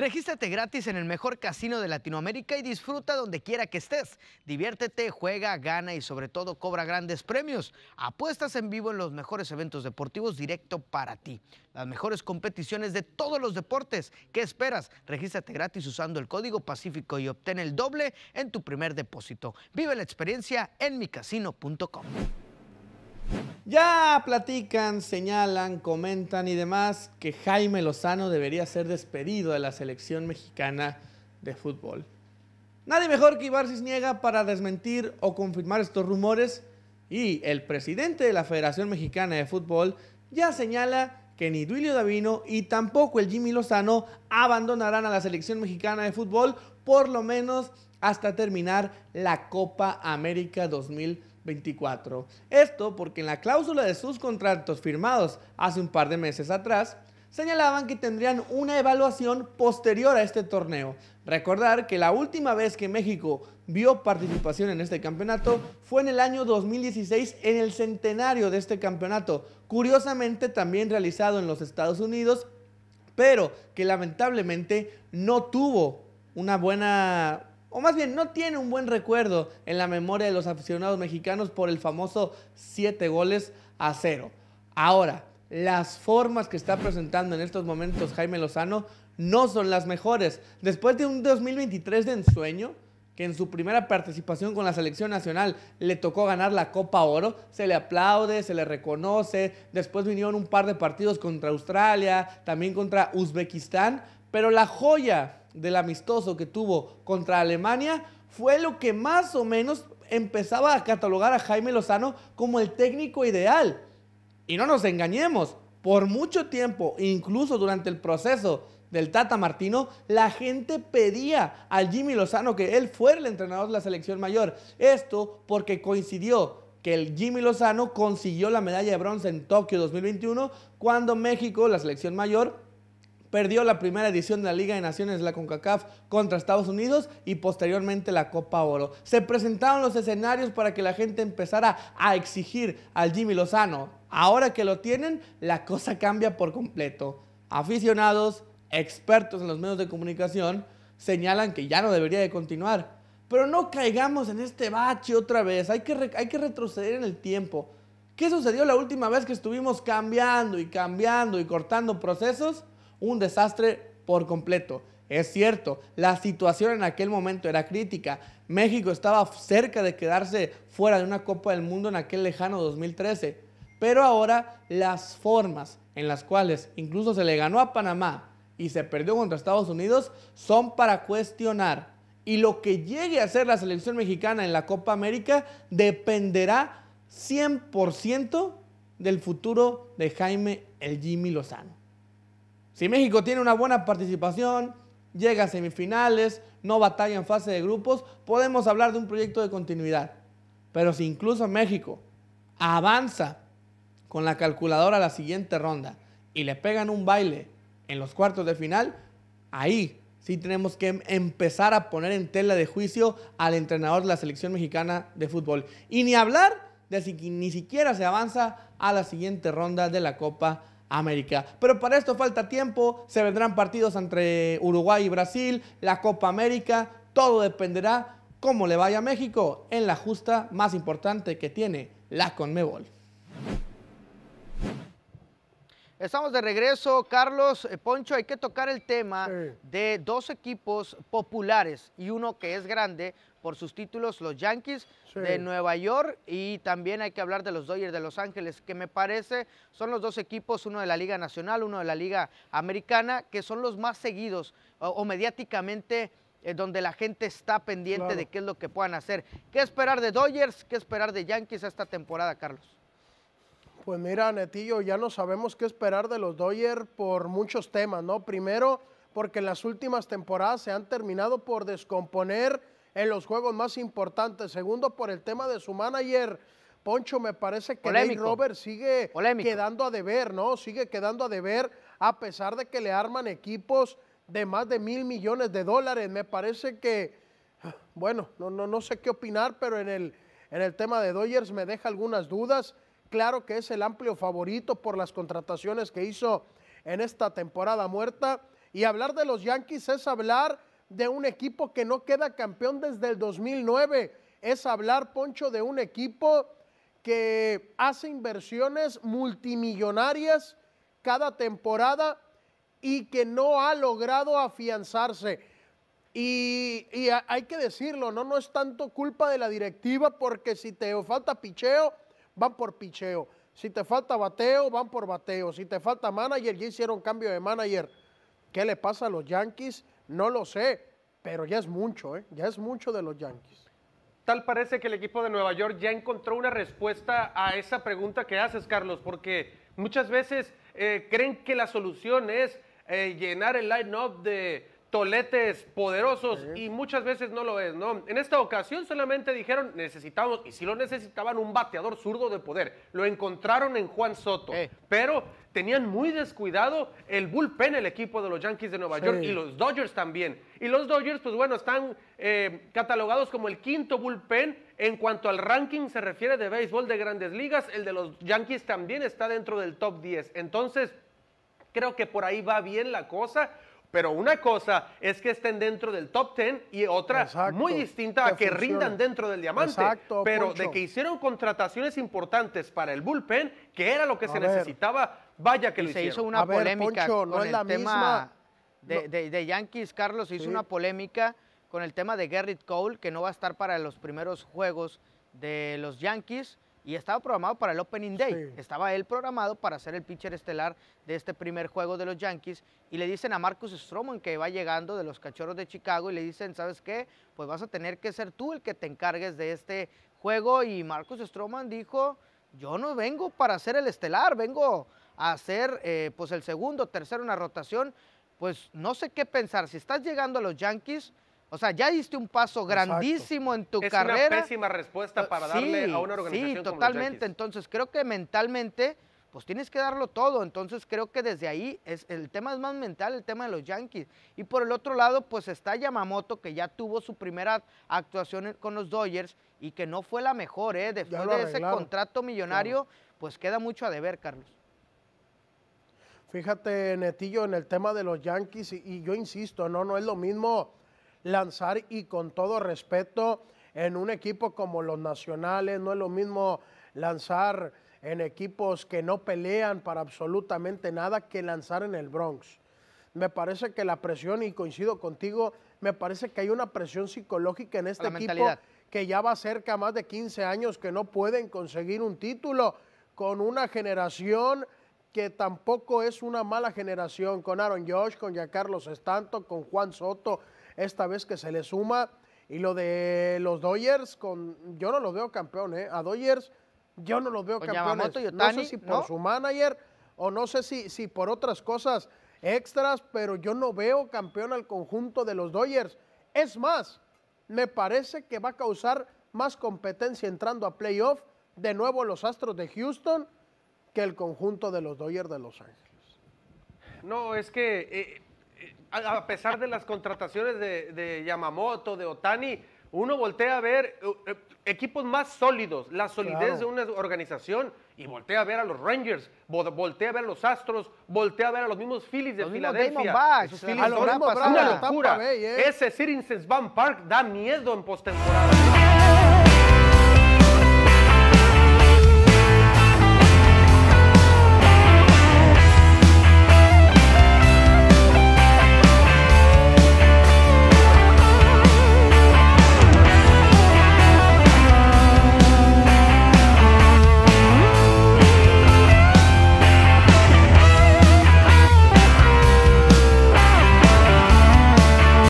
Regístrate gratis en el mejor casino de Latinoamérica y disfruta donde quiera que estés. Diviértete, juega, gana y sobre todo cobra grandes premios. Apuestas en vivo en los mejores eventos deportivos directo para ti. Las mejores competiciones de todos los deportes. ¿Qué esperas? Regístrate gratis usando el código Pacífico y obtén el doble en tu primer depósito. Vive la experiencia en micasino.com. Ya platican, señalan, comentan y demás que Jaime Lozano debería ser despedido de la selección mexicana de fútbol. Nadie mejor que Ibarcis niega para desmentir o confirmar estos rumores y el presidente de la Federación Mexicana de Fútbol ya señala que ni Duilio Davino y tampoco el Jimmy Lozano abandonarán a la selección mexicana de fútbol por lo menos hasta terminar la Copa América 2024. Esto porque en la cláusula de sus contratos firmados hace un par de meses atrás, señalaban que tendrían una evaluación posterior a este torneo. Recordar que la última vez que México vio participación en este campeonato fue en el año 2016 en el centenario de este campeonato, curiosamente también realizado en los Estados Unidos, pero que lamentablemente no tuvo una buena o más bien no tiene un buen recuerdo en la memoria de los aficionados mexicanos por el famoso 7 goles a 0. Ahora, las formas que está presentando en estos momentos Jaime Lozano no son las mejores. Después de un 2023 de ensueño, que en su primera participación con la selección nacional le tocó ganar la Copa Oro, se le aplaude, se le reconoce, después vinieron un par de partidos contra Australia, también contra Uzbekistán, pero la joya del amistoso que tuvo contra Alemania fue lo que más o menos empezaba a catalogar a Jaime Lozano como el técnico ideal. Y no nos engañemos, por mucho tiempo, incluso durante el proceso del Tata Martino, la gente pedía al Jimmy Lozano que él fuera el entrenador de la selección mayor. Esto porque coincidió que el Jimmy Lozano consiguió la medalla de bronce en Tokio 2021 cuando México, la selección mayor, perdió la primera edición de la Liga de Naciones, la CONCACAF, contra Estados Unidos y posteriormente la Copa Oro. Se presentaron los escenarios para que la gente empezara a exigir al Jimmy Lozano. Ahora que lo tienen, la cosa cambia por completo. Aficionados, expertos en los medios de comunicación, señalan que ya no debería de continuar. Pero no caigamos en este bache otra vez, hay que, hay que retroceder en el tiempo. ¿Qué sucedió la última vez que estuvimos cambiando y cambiando y cortando procesos? un desastre por completo. Es cierto, la situación en aquel momento era crítica. México estaba cerca de quedarse fuera de una Copa del Mundo en aquel lejano 2013. Pero ahora las formas en las cuales incluso se le ganó a Panamá y se perdió contra Estados Unidos son para cuestionar. Y lo que llegue a ser la selección mexicana en la Copa América dependerá 100% del futuro de Jaime el Jimmy Lozano. Si México tiene una buena participación, llega a semifinales, no batalla en fase de grupos, podemos hablar de un proyecto de continuidad. Pero si incluso México avanza con la calculadora a la siguiente ronda y le pegan un baile en los cuartos de final, ahí sí tenemos que empezar a poner en tela de juicio al entrenador de la selección mexicana de fútbol. Y ni hablar de si ni siquiera se avanza a la siguiente ronda de la Copa América. Pero para esto falta tiempo, se vendrán partidos entre Uruguay y Brasil, la Copa América, todo dependerá cómo le vaya a México en la justa más importante que tiene la Conmebol. Estamos de regreso, Carlos. Eh, Poncho, hay que tocar el tema de dos equipos populares y uno que es grande por sus títulos, los Yankees de Nueva York y también hay que hablar de los Dodgers de Los Ángeles, que me parece son los dos equipos, uno de la Liga Nacional, uno de la Liga Americana, que son los más seguidos o, mediáticamente eh, donde la gente está pendiente de qué es lo que puedan hacer. ¿Qué esperar de Dodgers? ¿Qué esperar de Yankees esta temporada, Carlos? Pues mira, Netillo, ya no sabemos qué esperar de los Dodgers por muchos temas, ¿no? Primero, porque las últimas temporadas se han terminado por descomponer en los juegos más importantes. Segundo, por el tema de su manager. Poncho, me parece que Dave Robert sigue quedando a deber, ¿no? Sigue quedando a deber a pesar de que le arman equipos de más de mil millones de dólares. Me parece que, bueno, no, no, no sé qué opinar, pero en el, en el tema de Dodgers me deja algunas dudas. Claro que es el amplio favorito por las contrataciones que hizo en esta temporada muerta. Y hablar de los Yankees es hablar de un equipo que no queda campeón desde el 2009. Es hablar, Poncho, de un equipo que hace inversiones multimillonarias cada temporada y que no ha logrado afianzarse. Y, hay que decirlo, ¿no? no es tanto culpa de la directiva porque si te falta picheo, van por picheo. Si te falta bateo, van por bateo. Si te falta manager, ya hicieron cambio de manager. ¿Qué le pasa a los Yankees? No lo sé, pero ya es mucho, ¿eh? ya es mucho de los Yankees. Tal parece que el equipo de Nueva York ya encontró una respuesta a esa pregunta que haces, Carlos, porque muchas veces eh, creen que la solución es eh, llenar el line-up de toletes poderosos y muchas veces no lo es, ¿no? En esta ocasión solamente dijeron necesitamos, y si lo necesitaban, un bateador zurdo de poder. Lo encontraron en Juan Soto, eh. pero tenían muy descuidado el bullpen, el equipo de los Yankees de Nueva York y los Dodgers también. Y los Dodgers, pues bueno, están eh, catalogados como el quinto bullpen en cuanto al ranking se refiere de béisbol de grandes ligas. El de los Yankees también está dentro del top 10. Entonces, creo que por ahí va bien la cosa pero una cosa es que estén dentro del top ten y otra muy distinta a que, rindan dentro del diamante. pero de que hicieron contrataciones importantes para el bullpen, que era lo que se necesitaba, vaya que lo hicieron. Se hizo una polémica con el tema de, Yankees, Carlos, se hizo una polémica con el tema de Garrett Cole, que no va a estar para los primeros juegos de los Yankees y estaba programado para el opening day. Estaba él programado para ser el pitcher estelar de este primer juego de los Yankees y le dicen a Marcus Stroman que va llegando de los Cachorros de Chicago y le dicen, "¿Sabes qué? Pues vas a tener que ser tú el que te encargues de este juego" y Marcus Stroman dijo, "Yo no vengo para ser el estelar, vengo a hacer eh, pues el segundo, tercero una rotación." Pues no sé qué pensar, si estás llegando a los Yankees o sea, ya diste un paso grandísimo en tu carrera. Es una pésima respuesta ah, para darle a una organización. Sí, totalmente. Entonces, creo que mentalmente, pues tienes que darlo todo. Entonces, creo que desde ahí es, el tema es más mental, el tema de los Yankees. Y por el otro lado, pues está Yamamoto, que ya tuvo su primera actuación con los Dodgers y que no fue la mejor, ¿eh? Después de ese contrato millonario, pues queda mucho a deber, Carlos. Fíjate, Netillo, en el tema de los Yankees, y, y yo insisto, no, no es lo mismo lanzar y con todo respeto en un equipo como los nacionales, no es lo mismo lanzar en equipos que no pelean para absolutamente nada que lanzar en el Bronx. Me parece que la presión, y coincido contigo, me parece que hay una presión psicológica en este equipo que ya va cerca más de 15 años que no pueden conseguir un título con una generación que tampoco es una mala generación, con Aaron Josh, con Giancarlo Stanton, con Juan Soto, esta vez que se le suma. Y lo de los Dodgers, con, yo no los veo campeón, ¿eh? A Dodgers yo no los veo campeón. campeones. no sé si por su manager o no sé si, si por otras cosas extras, pero yo no veo campeón al conjunto de los Dodgers. Es más, me parece que va a causar más competencia entrando a playoff de nuevo los Astros de Houston que el conjunto de los Dodgers de Los Ángeles. No, es que eh, a pesar de las contrataciones de, Yamamoto, de Otani, uno voltea a ver eh, eh, equipos más sólidos, la solidez de una organización y voltea a ver a los Rangers, voltea a ver a los Astros, voltea a ver a los mismos Phillies de Filadelfia. Ese Citizens Bank Park da miedo en postemporada.